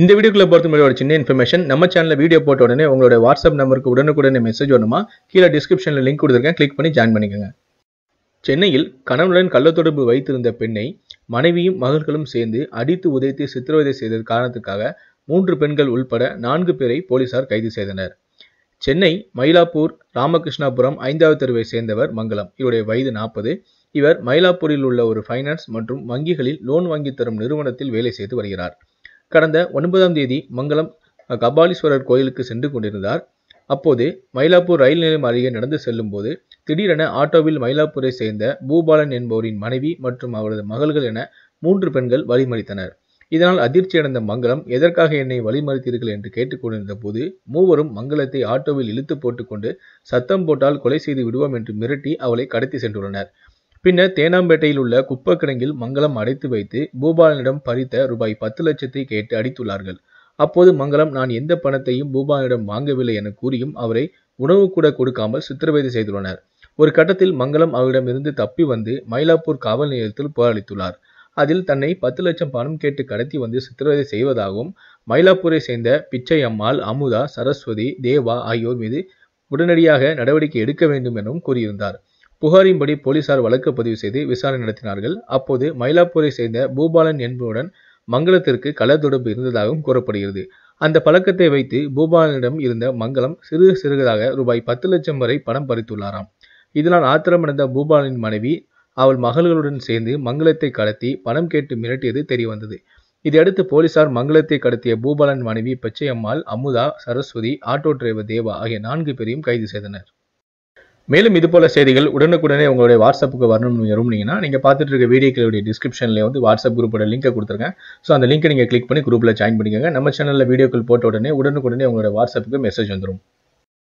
இந்த வீடியோக்குள்ள பொறுத்த மாதிரி ஒரு சின்ன இன்ஃபர்மேஷன் நம்ம சேனலில் வீடியோ போட்ட உடனே உங்களோட வாட்ஸ்அப் நம்பருக்கு உடனுக்குடனே மெசேஜ் வரணுமா கீழே டிஸ்கிரிப்ஷனில் லிங்க் கொடுத்துருக்கேன் கிளிக் பண்ணி ஜாயின் பண்ணிக்கோங்க சென்னையில் கணவனுடன் கள்ளத்தொடர்பு வைத்திருந்த பெண்ணை மனைவியும் மகள்களும் சேர்ந்து அடித்து உதைத்து சித்திரவதை செய்தது காரணத்துக்காக மூன்று பெண்கள் உள்பட நான்கு பேரை போலீசார் கைது செய்தனர் சென்னை மயிலாப்பூர் ராமகிருஷ்ணாபுரம் ஐந்தாவது தெருவை சேர்ந்தவர் மங்களம் இவருடைய வயது நாற்பது இவர் மயிலாப்பூரில் உள்ள ஒரு ஃபைனான்ஸ் மற்றும் வங்கிகளில் லோன் வாங்கி தரும் நிறுவனத்தில் வேலை செய்து வருகிறார் கடந்த ஒன்பதாம் தேதி மங்களம் கபாலீஸ்வரர் கோயிலுக்கு சென்று கொண்டிருந்தார் அப்போது மயிலாப்பூர் ரயில் நிலையம் அருகே நடந்து செல்லும்போது திடீரென ஆட்டோவில் மயிலாப்பூரை சேர்ந்த பூபாலன் என்பவரின் மனைவி மற்றும் அவரது மகள்கள் என மூன்று பெண்கள் வழிமறித்தனர் இதனால் அதிர்ச்சியடைந்த மங்களம் எதற்காக என்னை வழிமறித்தீர்கள் என்று கேட்டுக்கொண்டிருந்த போது மூவரும் மங்களத்தை ஆட்டோவில் இழுத்து போட்டுக்கொண்டு சத்தம் போட்டால் கொலை செய்து விடுவோம் என்று மிரட்டி அவளை கடத்தி சென்றுள்ளனர் பின்னர் தேனாம்பேட்டையில் உள்ள குப்பக்கிடங்கில் மங்களம் அடைத்து வைத்து பூபாலனிடம் பறித்த ரூபாய் பத்து லட்சத்தை கேட்டு அடித்துள்ளார்கள் அப்போது மங்களம் நான் எந்த பணத்தையும் பூபாலனிடம் வாங்கவில்லை என கூறியும் அவரை உணவு கூட கொடுக்காமல் சித்திரவதை செய்துள்ளனர் ஒரு கட்டத்தில் மங்களம் அவரிடமிருந்து தப்பி வந்து மயிலாப்பூர் காவல் நிலையத்தில் புகாரளித்துள்ளார் அதில் தன்னை பத்து லட்சம் பணம் கேட்டு கடத்தி வந்து சித்திரவதை செய்வதாகவும் மயிலாப்பூரை சேர்ந்த பிச்சை அம்மாள் அமுதா சரஸ்வதி தேவா ஆகியோர் மீது உடனடியாக நடவடிக்கை எடுக்க வேண்டும் எனவும் கூறியிருந்தார் புகாரின்படி போலீசார் வழக்கு பதிவு செய்து விசாரணை நடத்தினார்கள் அப்போது மயிலாப்பூரை சேர்ந்த பூபாலன் என்பவருடன் மங்களத்திற்கு கள தொடர்பு இருந்ததாகவும் கூறப்படுகிறது அந்த பழக்கத்தை வைத்து பூபாலனிடம் இருந்த மங்களம் சிறு சிறுகதாக ரூபாய் பத்து லட்சம் வரை பணம் பறித்துள்ளாராம் இதனால் ஆத்திரமடைந்த பூபாலனின் மனைவி அவள் மகள்களுடன் சேர்ந்து மங்களத்தை கடத்தி பணம் கேட்டு மிரட்டியது தெரியவந்தது இதையடுத்து போலீசார் மங்களத்தை கடத்திய பூபாலன் மனைவி பச்சையம்மாள் அமுதா சரஸ்வதி ஆட்டோ டிரைவர் தேவா ஆகிய நான்கு பேரையும் கைது செய்தனர் மேலும் இது போல செய்திகள் உடனுக்குடனே உங்களுடைய வாட்ஸ்அப்புக்கு வரணும்னு விரும்புனீங்கன்னா நீங்கள் பார்த்துட்டு இருக்க வீடியோக்களுடைய டிஸ்கிரிப்ஷனில் வந்து வாட்ஸ்அப் குரூப்போட லிங்கை கொடுத்துருக்கேன் ஸோ அந்த லிங்க்கை நீங்கள் கிளிக் பண்ணி குரூப்பில் ஜாயின் பண்ணிக்கோங்க நம்ம சேனலில் வீடியோக்கள் போட்ட உடனே உடனுக்குடனே உங்களுடைய வாட்ஸ்அப்புக்கு மெசேஜ் வந்துடும்